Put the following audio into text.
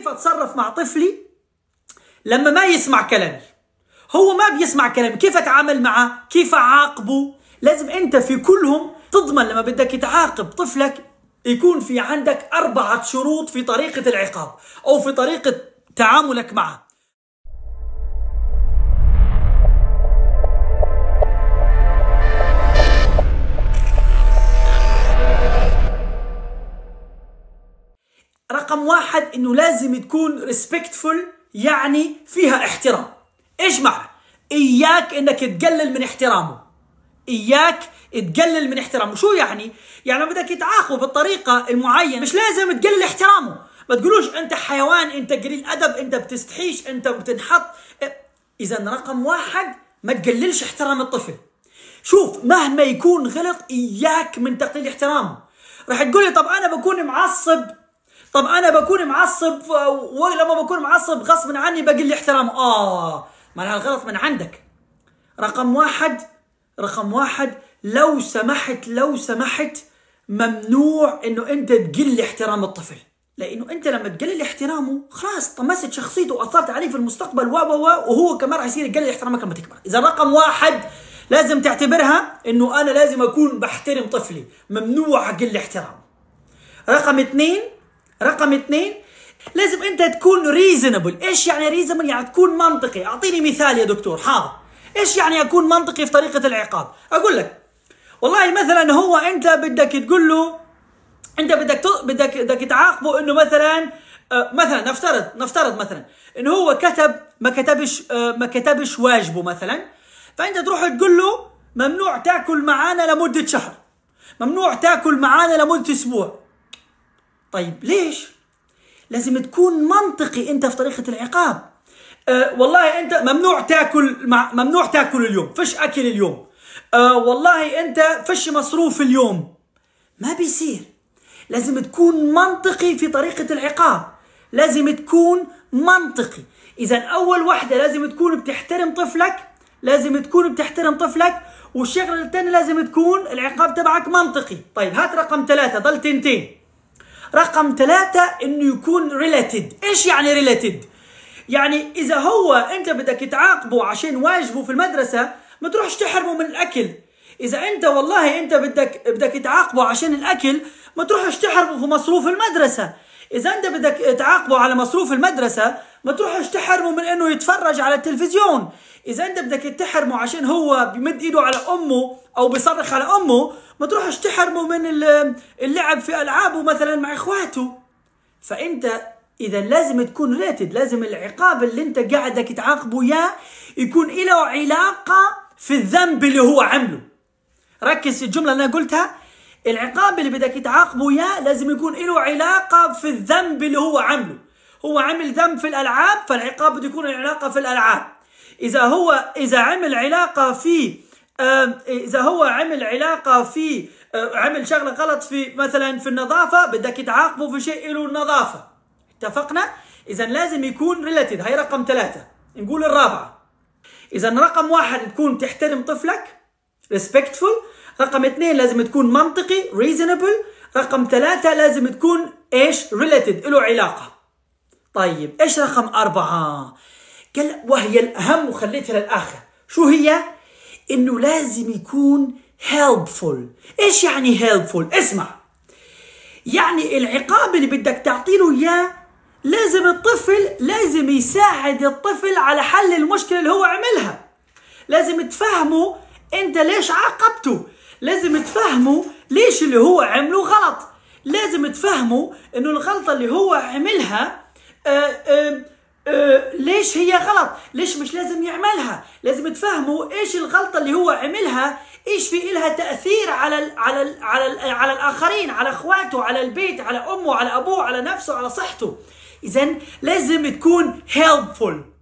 كيف أتصرف مع طفلي لما ما يسمع كلامي هو ما بيسمع كلامي كيف أتعامل معه كيف أعاقبه لازم أنت في كلهم تضمن لما بدك تعاقب طفلك يكون في عندك أربعة شروط في طريقة العقاب أو في طريقة تعاملك معه رقم واحد انه لازم تكون ريسبكتفول يعني فيها احترام ايش معنى اياك انك تقلل من احترامه اياك تقلل من احترامه شو يعني يعني بدك تعاقبه بالطريقه المعينه مش لازم تقلل احترامه ما تقولوش انت حيوان انت قليل ادب انت بتستحيش انت بتنحط اذا رقم واحد ما تقللش احترام الطفل شوف مهما يكون غلط اياك من تقليل احترامه رح تقولي طب انا بكون معصب طب انا بكون معصب ولما بكون معصب غصب عني بقل لي احترام اه انا الغلط من عندك رقم واحد رقم واحد لو سمحت لو سمحت ممنوع انه انت تقل احترام الطفل لانه انت لما تقلل احترامه خلاص طمست شخصيته واثرت عليه في المستقبل و و وهو كمان راح يصير يقلل احترامك لما تكبر اذا رقم واحد لازم تعتبرها انه انا لازم اكون بحترم طفلي ممنوع اقل احترامه رقم اثنين رقم اثنين لازم انت تكون ريزونبل ايش يعني ريزونبل يعني تكون منطقي اعطيني مثال يا دكتور حاضر ايش يعني اكون منطقي في طريقه العقاب اقول لك والله مثلا هو انت بدك تقول له انت بدك بدك بدك تعاقبه انه مثلا آه، مثلا نفترض نفترض مثلا انه هو كتب ما كتبش آه، ما كتبش واجبه مثلا فانت تروح تقول له ممنوع تاكل معانا لمده شهر ممنوع تاكل معانا لمده اسبوع طيب ليش؟ لازم تكون منطقي انت في طريقه العقاب أه والله انت ممنوع تاكل مع ممنوع تاكل اليوم فش اكل اليوم أه والله انت فش مصروف اليوم ما بيصير لازم تكون منطقي في طريقه العقاب لازم تكون منطقي اذا اول وحده لازم تكون بتحترم طفلك لازم تكون بتحترم طفلك والشغله الثانيه لازم تكون العقاب تبعك منطقي طيب هات رقم ثلاثة ضل تنتين رقم ثلاثة انه يكون ريليتد ايش يعني ريليتد يعني اذا هو انت بدك تعاقبه عشان واجبه في المدرسة ما تروحش تحرمه من الاكل اذا انت والله انت بدك بدك تعاقبه عشان الاكل ما تروحش تحرمه في مصروف المدرسة اذا انت بدك تعاقبه على مصروف المدرسة ما تروحش تحرمه من انه يتفرج على التلفزيون اذا انت بدك تحرمه عشان هو بمد ايده على امه او بيصرخ على امه ما تروحش تحرمه من اللعب في العابه مثلا مع اخواته فانت اذا لازم تكون ريتد لازم العقاب اللي انت قاعدك تعاقبه اياه يكون له علاقه في الذنب اللي هو عمله ركز في الجمله اللي انا قلتها العقاب اللي بدك تعاقبه اياه لازم يكون له علاقه في الذنب اللي هو عمله هو عمل ذنب في الالعاب فالعقاب بده يكون العلاقه في الالعاب إذا هو إذا عمل علاقة في إذا هو عمل علاقة في آه، عمل شغلة غلط في مثلا في النظافة بدك تعاقبه في شيء له النظافة اتفقنا؟ إذا لازم يكون ريليتد هاي رقم ثلاثة نقول الرابعة إذا رقم واحد تكون تحترم طفلك ريسبكتفول رقم اثنين لازم تكون منطقي ريزونبل رقم ثلاثة لازم تكون ايش ريليتد له علاقة طيب ايش رقم أربعة قال وهي الأهم وخليتها للآخر شو هي؟ إنه لازم يكون helpful إيش يعني helpful؟ اسمع يعني العقاب اللي بدك تعطيله إياه لازم الطفل لازم يساعد الطفل على حل المشكلة اللي هو عملها لازم تفهمه انت ليش عاقبته لازم تفهمه ليش اللي هو عمله غلط لازم تفهمه انه الغلطة اللي هو عملها آآ آه، آآ آه، ليش هي غلط ليش مش لازم يعملها لازم تفهموا ايش الغلطه اللي هو عملها ايش في إلها تاثير على الـ على الـ على الـ على الاخرين على اخواته على البيت على امه على ابوه على نفسه على صحته اذا لازم تكون helpful